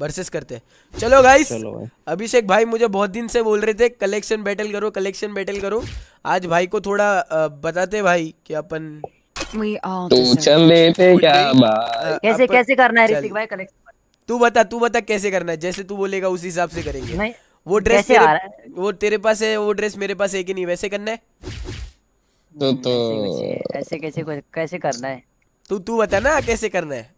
Versus करते हैं चलो गाइस अभिषेक भाई मुझे बहुत दिन से बोल रहे थे कलेक्शन बैटल करो कलेक्शन बैटल करो आज भाई को थोड़ा बताते भाई कि अपन तू चल लेते क्या कैसे कैसे करना है भाई कलेक्शन तू बता तू बता कैसे करना है जैसे तू बोलेगा उस हिसाब से करेंगे वो ड्रेस वो तेरे पास है वो ड्रेस मेरे पास है कि नहीं वैसे करना है तो तो ऐसे कैसे कैसे करना है तू तू बता ना कैसे करना है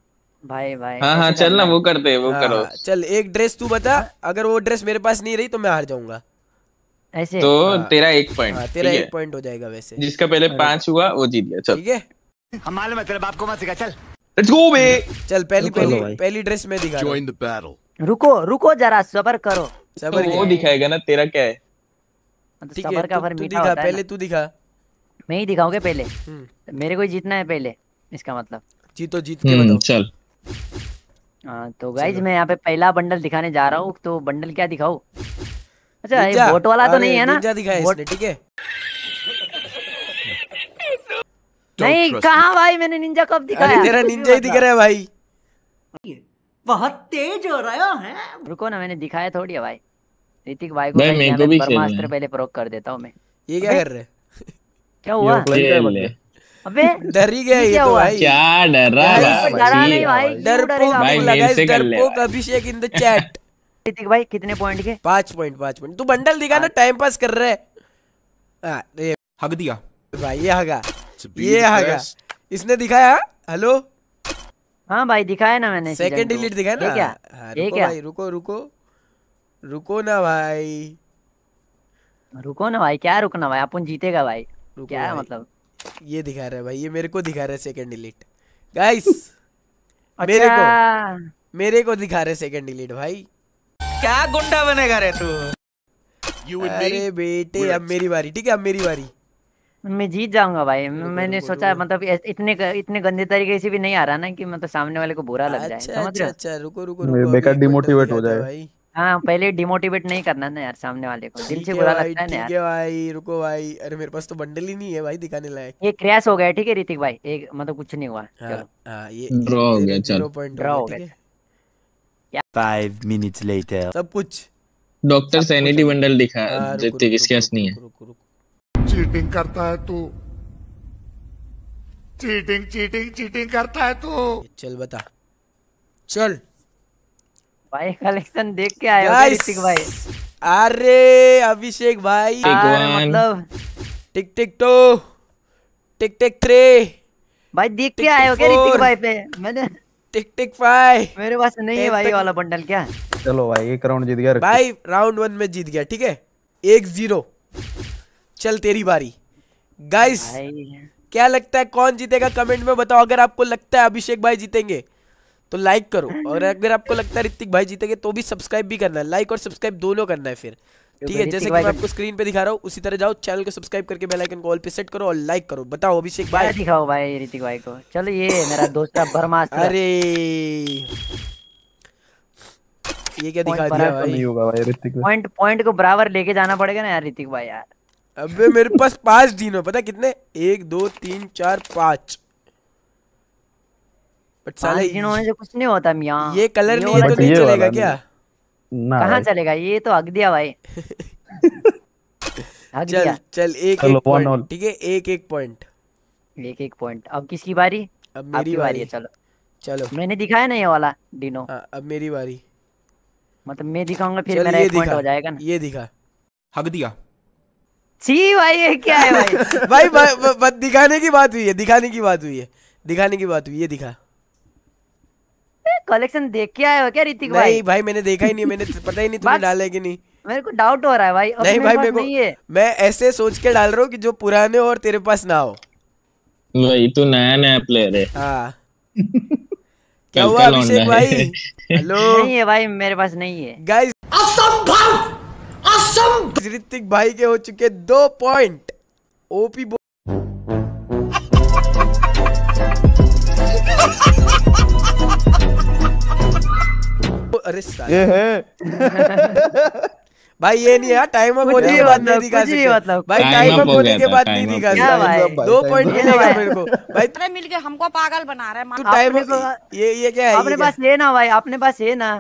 भाई भाई हाँ हाँ चल ना वो करते हैं वो हाँ, करो हाँ, चल एक ड्रेस तू बता हाँ। अगर वो ड्रेस मेरे पास नहीं रही तो मैं हार जाऊंगा ऐसे तो हाँ, तेरा एक पॉइंट हाँ, तेरा एक पॉइंट हो जाएगा वैसे जिसका पहले पांच हुआ वो जीत गया चल ठीक है हम मालूम तेरे बाप को मत सिखा चल लेट्स गो बे चल पहली पहली पहली ड्रेस में दिखा जॉइन द बैटल रुको रुको जरा सबर करो सबर तो वो दिखाएगा ना तेरा क्या है ठीक मतलब का फर मीठा है पहले तू दिखा मैं ही दिखाऊंगे पहले हम्म। मेरे को जीतना है पहले इसका मतलब जीतो जीत के हम्म, बताओ चल हाँ, तो गाइज मैं यहाँ पे पहला बंडल दिखाने जा रहा हूँ तो बंडल क्या दिखाओ अच्छा ये बोट वाला तो नहीं है ना ठीक है नहीं कहा भाई मैंने निंजा कब दिखाया तेरा निंजा ही दिख रहा है भाई बहुत तेज हो रहा है रुको ना मैंने दिखाया थोड़ी है भाई ऋतिक भाई को नहीं, मैं तो भी पहले प्रोक कर देता हूँ मैं ये क्या कर रहे क्या हुआ अबे डर ही गया ये तो भाई क्या डर रहा है तो भाई तो डर भाई लगा इस डरपोक अभिषेक इन द चैट ठीक भाई कितने पॉइंट के 5 पॉइंट 5 पॉइंट तू बंडल दिखा ना टाइम पास कर रहा है हग दिया भाई ये हगा ये हगा इसने दिखाया हेलो हां भाई दिखाया ना मैंने सेकंड डिलीट दिखाया ना क्या हाँ, ये क्या? भाई रुको रुको रुको ना भाई रुको ना भाई क्या रुकना भाई अपन जीतेगा भाई क्या मतलब ये दिखा रहा है भाई ये मेरे को दिखा रहा है सेकंड डिलीट गाइस अच्छा। मेरे को मेरे को दिखा रहे सेकंड डिलीट भाई क्या गुंडा बनेगा रे तू अरे बेटे अब मेरी बारी ठीक है अब मेरी बारी मैं जीत जाऊंगा भाई मैंने सोचा मतलब इतने इतने गंदे तरीके से भी नहीं आ रहा ना कि मतलब सामने वाले को बुरा लग जाए अच्छा अच्छा, अच्छा रुको रुको रुको बेकार डिमोटिवेट हो जाए भाई हाँ पहले डिमोटिवेट नहीं करना ना यार सामने वाले को दिल से बुरा लगता है ना यार भाई रुको भाई अरे मेरे पास तो बंडल ही नहीं है भाई दिखाने लायक ये क्रैश हो गया ठीक है ऋतिक भाई एक मतलब कुछ नहीं हुआ हाँ, हाँ, ये ड्रॉ हो ड्रॉ हो गया सब कुछ डॉक्टर सैनिटी बंडल दिखा ऋतिक इसके पास नहीं है चीटिंग करता है तू चीटिंग चीटिंग चीटिंग करता है तू चल बता चल भाई कलेक्शन देख के आए ऋतिक भाई अरे अभिषेक भाई हाँ, मतलब टिक टिक टो टिक टिक थ्री भाई देख के आए हो क्या ऋतिक भाई पे मैंने टिक टिक फाइव मेरे पास नहीं है भाई वाला बंडल क्या चलो भाई एक राउंड जीत गया भाई राउंड वन में जीत गया ठीक है एक जीरो चल तेरी बारी गाइस क्या लगता है कौन जीतेगा कमेंट में बताओ अगर आपको लगता है अभिषेक भाई जीतेंगे तो लाइक करो और अगर आपको लगता है ऋतिक भाई जीतेंगे तो भी सब्सक्राइब भी करना है लाइक और सब्सक्राइब दोनों करना है फिर तो ठीक है जैसे कि मैं आपको स्क्रीन पे दिखा रहा हूँ उसी तरह जाओ चैनल को सब्सक्राइब करके बेल आइकन को ऑल पे सेट करो और लाइक करो बताओ अभिषेक भाई दिखाओ भाई ऋतिक भाई को चलो ये मेरा दोस्त भरमास अरे ये क्या दिखा दिया भाई नहीं होगा भाई ऋतिक पॉइंट पॉइंट को बराबर लेके जाना पड़ेगा ना यार ऋतिक भाई यार अबे मेरे पास पांच दिन हो पता कितने एक दो तीन चार पांच बट साले इन्होंने जो कुछ नहीं होता मियां ये कलर नहीं तो नहीं चलेगा क्या ना कहां चलेगा ये तो अग दिया भाई चल चल एक एक पॉइंट ठीक है एक एक पॉइंट एक एक पॉइंट अब किसकी बारी अब मेरी बारी है चलो चलो मैंने दिखाया ना ये वाला डिनो हाँ, अब मेरी बारी मतलब मैं दिखाऊंगा फिर मेरा एक पॉइंट हो जाएगा ना ये दिखा हक दिया छी भाई ये क्या है भाई भाई दिखाने की बात हुई है दिखाने की बात हुई है दिखाने की बात हुई है दिखा कलेक्शन देख के आए हो क्या ऋतिक भाई नहीं भाई मैंने देखा ही नहीं मैंने तो पता ही नहीं तुम्हें डाले की नहीं मेरे को डाउट हो रहा है भाई नहीं भाई मेरे को नहीं है मैं ऐसे सोच के डाल रहा हूँ की जो पुराने और तेरे पास ना हो भाई तू तो नया नया प्लेयर है हाँ। क्या हुआ अभिषेक भाई हेलो नहीं है भाई मेरे पास नहीं है गाइस असंभव असंभव ऋतिक भाई के हो चुके दो पॉइंट ओपी अरे ये है भाई ये नहीं है टाइम अप होने के मतलब, मतलब बाद नहीं दिखा सकते भाई टाइम अप होने के बाद नहीं दिखा सकते दो पॉइंट मिलेगा मेरे को भाई तुम्हें मिल मिलके हमको पागल बना रहा है तू टाइम अप ये ये क्या है अपने पास ये ना भाई अपने पास ये ना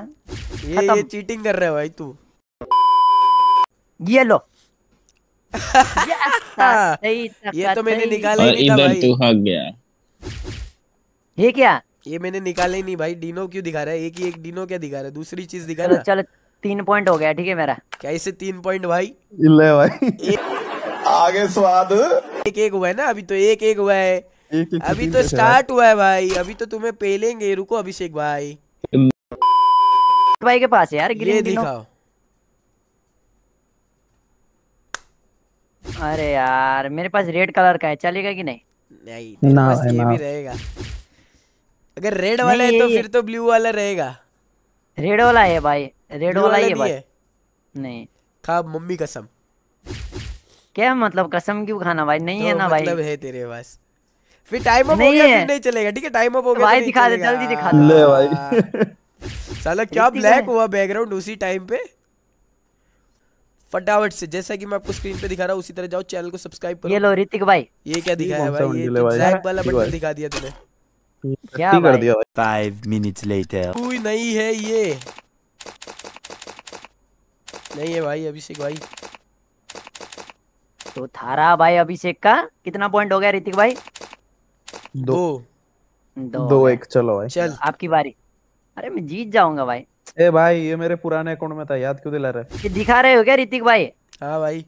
ये ये चीटिंग कर रहा है भाई तू ये लो अच्छा, हाँ। अच्छा, ये तो मैंने निकाला ही नहीं था भाई इधर तू हक गया ये क्या ये मैंने निकाले नहीं भाई डीनो क्यों दिखा रहा है एक ही एक डीनो क्या दिखा रहा है दूसरी चीज दिखा रहा है चलो तीन पॉइंट हो गया ठीक है मेरा क्या इसे तीन पॉइंट भाई ले भाई आगे स्वाद एक एक हुआ है ना अभी तो एक एक हुआ है अभी तो स्टार्ट हुआ है भाई अभी तो तुम्हें पेलेंगे रुको अभिषेक भाई भाई के पास यार ग्रीन दिखाओ अरे यार मेरे पास रेड कलर का है चलेगा कि नहीं नहीं ना, ना, भी रहेगा अगर रेड वाला है तो फिर तो ब्लू वाला रहेगा रेड वाला है भाई रेड वाला ही है नहीं खा मम्मी कसम क्या मतलब कसम क्यों खाना भाई नहीं तो है ना भाई मतलब है तेरे पास फिर टाइम अप हो गया फिर नहीं चलेगा ठीक है टाइम अप हो गया तो भाई दिखा दे जल्दी दिखा दे ले भाई साला क्या ब्लैक हुआ बैकग्राउंड उसी टाइम पे फटाफट से जैसा कि मैं आपको स्क्रीन पे दिखा रहा हूँ उसी तरह जाओ चैनल को सब्सक्राइब करो ये लो ऋतिक भाई ये क्या दिखाया भाई ये ब्लैक तो वाला बटन दिखा दिया तूने क्या कर दिया फाइव लेटर कोई नहीं है ये नहीं है भाई अभिषेक भाई तो थारा भाई अभिषेक का कितना पॉइंट हो गया ऋतिक भाई दो दो, दो एक चलो भाई चल आपकी बारी अरे मैं जीत जाऊंगा भाई ए भाई ये मेरे पुराने अकाउंट में था याद क्यों दिला रहे ये दिखा रहे हो क्या ऋतिक भाई हाँ भाई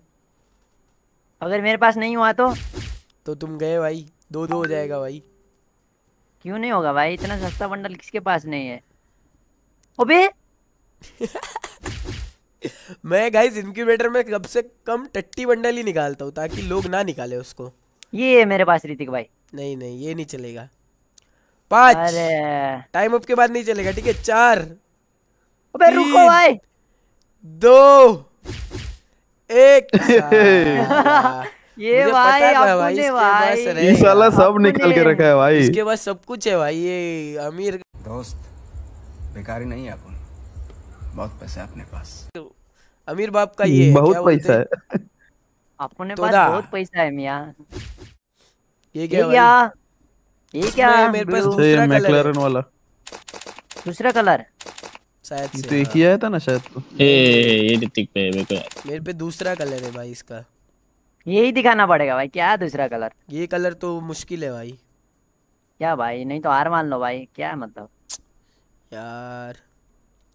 अगर मेरे पास नहीं हुआ तो तो तुम गए भाई दो दो हो जाएगा भाई क्यों नहीं होगा भाई इतना सस्ता बंडल किसके पास नहीं है अबे मैं गाइस इनक्यूबेटर में कब से कम टट्टी बंडल ही निकालता हूँ ताकि लोग ना निकाले उसको ये है मेरे पास ऋतिक भाई नहीं नहीं ये नहीं चलेगा पाँच टाइम अप के बाद नहीं चलेगा ठीक है चार अबे रुको भाई दो एक ये भाई भाई भाई साला सब निकाल के रखा है भाई इसके पास सब कुछ है भाई ये अमीर दोस्त बेकारी नहीं है अपन बहुत पैसा अपने पास अमीर बाप का ये तो बहुत पैसा है अपने पास बहुत पैसा है मियां ये क्या ये क्या ये क्या मेरे पास दूसरा कलर वाला दूसरा कलर शायद से देखिए तो हाँ। आया था ना शायद ए तो। ये ऋतिक पे मेरे पे दूसरा कलर है भाई इसका यही दिखाना पड़ेगा भाई क्या दूसरा कलर ये कलर तो मुश्किल है भाई क्या भाई नहीं तो हार मान लो भाई क्या मतलब यार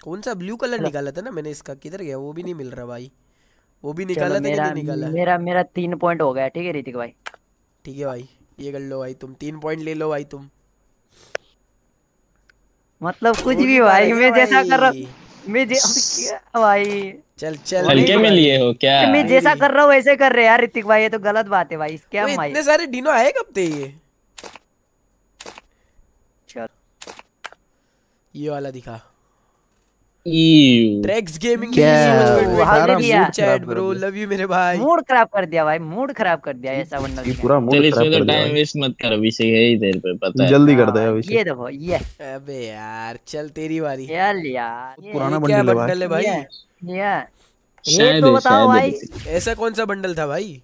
कौन सा ब्लू कलर निकाला था ना मैंने इसका किधर गया वो भी नहीं मिल रहा भाई वो भी निकाला था मेरा, नहीं निकाला मेरा मेरा तीन पॉइंट हो गया ठीक है ऋतिक भाई ठीक है भाई ये कर लो भाई तुम तीन पॉइंट ले लो भाई तुम मतलब कुछ भी भाई मैं जैसा कर रहा मैं जे भाई चल चल हल्के में लिए हो क्या मैं जैसा कर रहा हूँ वैसे कर रहे यार ऋतिक भाई ये तो गलत बात है भाई क्या भाई इतने सारे डिनो आए कब थे ये चल ये वाला दिखा tracks gaming chat bro love you मेरे भाई मूड खराब कर दिया भाई मूड खराब कर दिया ऐसा बंदा ये पूरा मूड खराब तो कर दिया टाइम वेस्ट मत कर अभिषेक है ही देर पे पता है जल्दी कर हाँ, दे अभिषेक ये देखो ये अबे यार चल तेरी बारी चल यार पुराना बंडल है भाई ये ये तो बताओ भाई ऐसा कौन सा बंडल था भाई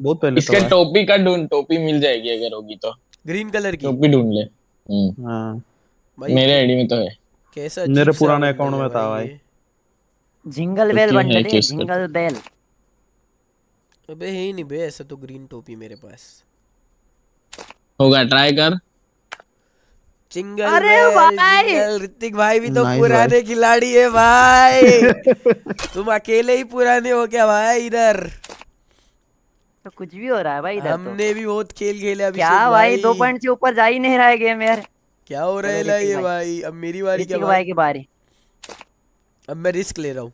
बहुत पहले इसके टोपी का ढूंढ टोपी मिल जाएगी अगर होगी तो ग्रीन कलर की टोपी ढूंढ ले हम्म। हां मेरे आईडी में तो है कैसा मेरे पुराने अकाउंट में था भाई जिंगल तो बेल बन गई जिंगल बेल अबे है ही नहीं बे ऐसा तो ग्रीन टोपी मेरे पास होगा ट्राई कर चिंगल अरे भाई ऋतिक भाई भी तो पुराने खिलाड़ी है भाई तुम अकेले ही पुराने हो क्या भाई इधर तो कुछ भी हो रहा है भाई इधर तो। हमने तो। भी बहुत खेल खेले अभी क्या भाई, भाई दो पॉइंट से ऊपर जा ही नहीं रहा है गेम यार क्या हो रहा है ये भाई अब मेरी बारी क्या भाई के बारे अब मैं रिस्क ले रहा हूँ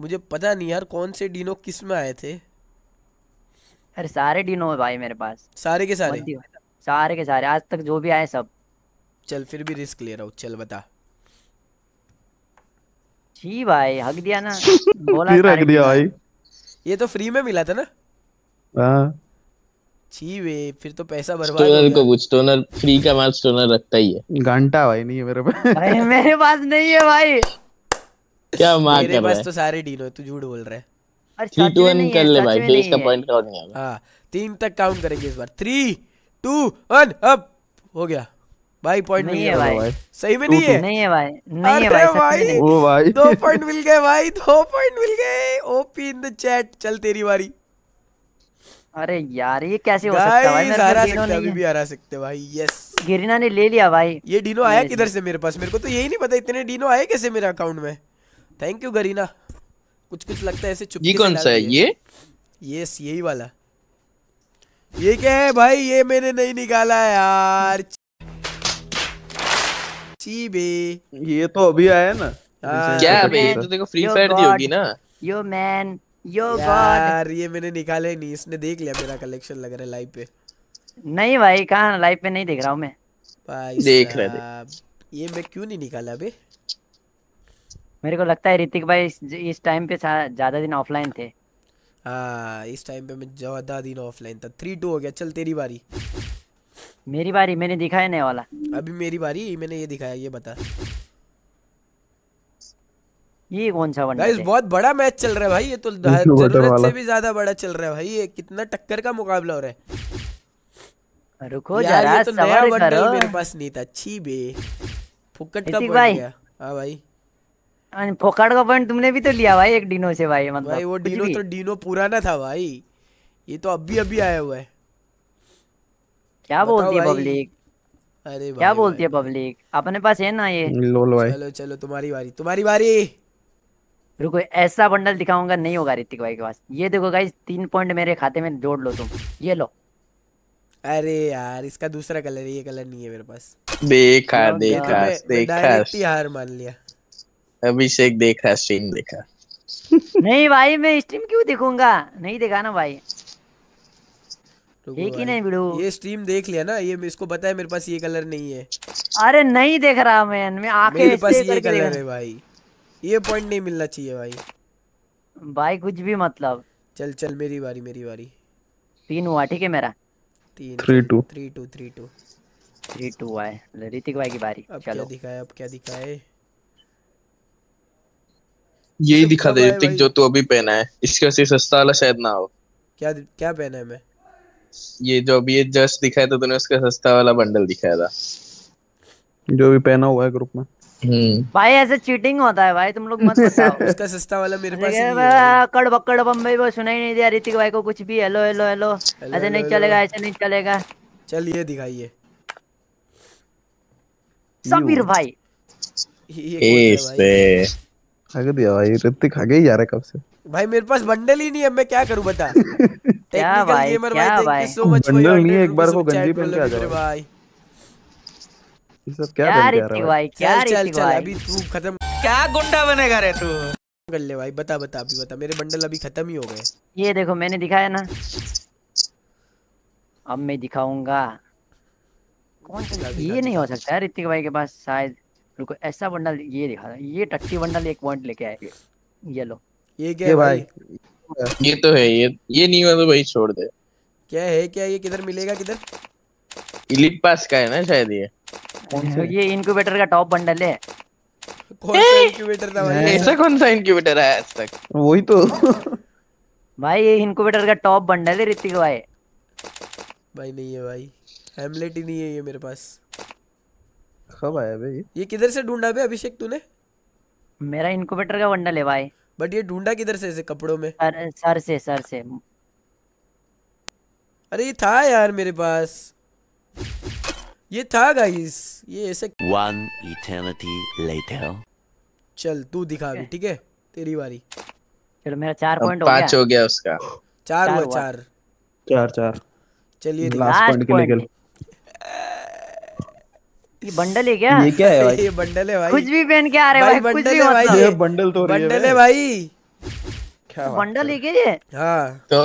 मुझे पता नहीं यार कौन से डीनो किस में आए थे अरे सारे डीनो है भाई मेरे पास सारे के सारे सारे के सारे आज तक जो भी आए सब चल फिर भी रिस्क ले रहा हूँ चल बता जी भाई हक दिया ना बोला फिर हक दिया भाई ये तो फ्री में मिला था ना हाँ छी वे फिर तो पैसा बर्बाद स्टोनर को पूछ स्टोनर फ्री का माल स्टोनर रखता ही है घंटा भाई नहीं है मेरे पास भाई मेरे पास नहीं है भाई क्या मार कर रहा है मेरे पास तो सारे डील हो तू झूठ बोल रहा है और थ्री टू वन कर ले भाई फिर इसका पॉइंट काउंट नहीं होगा हाँ तीन तक काउंट करेंगे इस बार थ्री टू वन अप हो गया भाई पॉइंट नहीं है भाई सही में नहीं है नहीं है भाई नहीं है भाई भाई ओ भाई दो पॉइंट मिल गए भाई दो पॉइंट मिल गए ओपी इन द चैट चल तेरी बारी अरे यार ये कैसे हो सकता है भाई मेरे हरा सकता अभी भी हरा सकते भाई यस गिरिना ने ले लिया भाई ये डीनो आया किधर से मेरे पास मेरे को तो यही नहीं पता इतने डीनो आए कैसे मेरे अकाउंट में थैंक यू गरीना कुछ कुछ लगता है ऐसे चुपके ये कौन सा है ये यस यही वाला ये क्या है भाई ये मैंने नहीं निकाला यार चीबे ये तो अभी आया ना हाँ। क्या तो है भाई तो देखो फ्री फायर दी होगी ना यो मैन यो यार ये मैंने निकाले नहीं इसने देख लिया मेरा कलेक्शन लग रहा है लाइव पे नहीं भाई कहा लाइव पे नहीं देख रहा हूँ मैं भाई देख रहा है ये मैं क्यों नहीं निकाला अभी मेरे को लगता है ऋतिक भाई इस टाइम पे ज्यादा दिन ऑफलाइन थे आ, हाँ, इस टाइम पे मैं ज्यादा दिन ऑफलाइन था थ्री टू हो गया चल तेरी बारी मेरी बारी मैंने दिखाया नहीं वाला अभी मेरी बारी मैंने ये दिखाया ये बता ये कौन सा वन गाइस बहुत बड़ा मैच चल रहा है भाई ये तो जरूरत से भी ज्यादा बड़ा चल रहा है भाई ये कितना टक्कर का मुकाबला हो रहा है रुको जरा तो नया करो मेरे पास नहीं था छी बे फुकट का पॉइंट गया हां भाई अन फुकट का पॉइंट तुमने भी तो लिया भाई एक डिनो से भाई मतलब भाई वो डिनो तो डिनो पुराना था भाई ये तो अभी अभी आया हुआ है क्या बोलती है पब्लिक अरे भाई क्या बोलती है पब्लिक अपने पास है ना ये लो लो चलो चलो तुम्हारी बारी तुम्हारी बारी रुको ऐसा बंडल दिखाऊंगा नहीं होगा ऋतिक भाई के पास ये देखो गाइज तीन पॉइंट मेरे खाते में जोड़ लो तुम ये लो अरे यार इसका दूसरा कलर ये कलर नहीं है मेरे पास देखा देखा देखा हार मान लिया अभिषेक देखा स्ट्रीम देखा नहीं भाई मैं स्ट्रीम क्यों देखूंगा नहीं देखा ना भाई एक ही नहीं वीडियो ये स्ट्रीम देख लिया ना ये इसको बताया मेरे पास ये कलर नहीं है अरे नहीं देख रहा मैं मैं आंखें मेरे पास ये कलर है भाई ये पॉइंट नहीं मिलना चाहिए भाई भाई कुछ भी मतलब चल चल मेरी बारी मेरी बारी तीन हुआ ठीक है मेरा तीन three two three two three two three two Hrithik भाई की बारी अब चलो दिखाए अब क्या दिखाए यही दिखा दे ऋतिक जो तू अभी पहना है इसके से सस्ता वाला शायद ना हो क्या क्या पहना है मैं ये जो अभी ये जस्ट दिखाया था तूने उसका सस्ता वाला बंडल दिखाया था जो भी पहना हुआ है ग्रुप में हम्म। भाई ऐसे चीटिंग होता है भाई तुम लोग मत उसका सस्ता वाला मेरे पास नहीं है कड़बक्कड़ बम्बई वो सुनाई नहीं दिया ऋतिक भाई को कुछ भी हेलो हेलो हेलो ऐसे नहीं चलेगा ऐसे नहीं चलेगा चलिए दिखाइए समीर भाई ये आगे दिया भाई ऋतिक आगे ही जा रहा है कब से भाई मेरे पास बंडल ही नहीं है मैं क्या करूं बता क्या भाई क्या भाई बंडल नहीं है एक बार को गंजी पहन के आ जाओ भाई सब क्या भाई क्या चल चल अभी तू खत्म क्या गुंडा बनेगा रे तू कर ले भाई बता बता अभी बता मेरे बंडल अभी खत्म ही हो गए ये देखो मैंने दिखाया ना अब मैं दिखाऊंगा कौन सा ये नहीं हो सकता ऋतिक भाई के पास शायद रुको ऐसा बंडल ये दिखा ये टट्टी बंडल एक पॉइंट लेके आए ये लो ये क्या भाई ये तो है ये ये नहीं हुआ तो भाई छोड़ दे क्या है क्या ये किधर मिलेगा किधर इलिट पास का है ना शायद ये कौन सा ये इनक्यूबेटर का टॉप बंडल है कौन सा इनक्यूबेटर था भाई ऐसा कौन सा इनक्यूबेटर है आज तक वही तो भाई ये इनक्यूबेटर का टॉप बंडल है ऋतिक भाई भाई नहीं है भाई हैमलेट ही नहीं है ये मेरे पास कब आया भाई ये ये किधर से ढूंढा बे अभिषेक तूने मेरा इनक्यूबेटर का बंडल है भाई बट ये ढूंढा किधर से ऐसे कपड़ों में सर सर से सर से अरे ये था यार मेरे पास ये था गाइस ये ऐसे वन इटर्निटी लेटर चल तू दिखा अभी ठीक है तेरी बारी चलो मेरा 4 पॉइंट हो गया 5 हो गया उसका 4 चार हुआ 4 4 चार चार चार चलिए लास्ट पॉइंट के लिए ये बंडल है क्या ये क्या है भाई ये बंडल है भाई कुछ भी पहन के आ रहे भाई, भाई कुछ भी होता है ये बंडल तो रही है बंडल है भाई क्या बंडल है क्या ये हां तो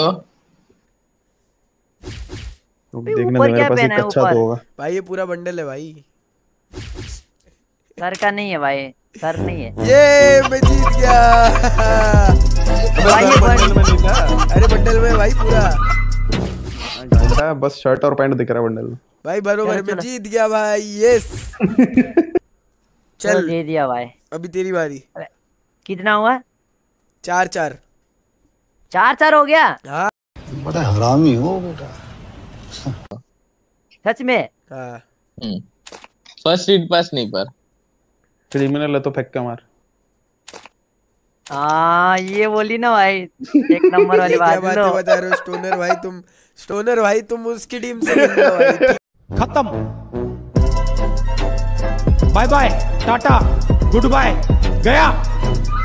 मेरे पास एक अच्छा तो होगा भाई ये पूरा बंडल है भाई सर का नहीं है भाई सर नहीं है ये मैं जीत गया भाई ये बंडल में अरे बंडल में भाई पूरा घंटा हाँ, बस शर्ट और पैंट दिख रहा बंडल भाई बरोबर मैं जीत गया भाई यस चल दे दिया भाई अभी तेरी बारी कितना हुआ चार चार चार चार हो गया हाँ। बड़ा हरामी हो बेटा सच में फर्स्ट रीड पास नहीं पर क्रिमिनल है तो फेंक के मार आ हाँ, ये बोली ना भाई एक नंबर वाली बात है बातें तो। बता रहे हो स्टोनर भाई तुम स्टोनर भाई तुम उसकी टीम से खत्म bye bye tata good bye गया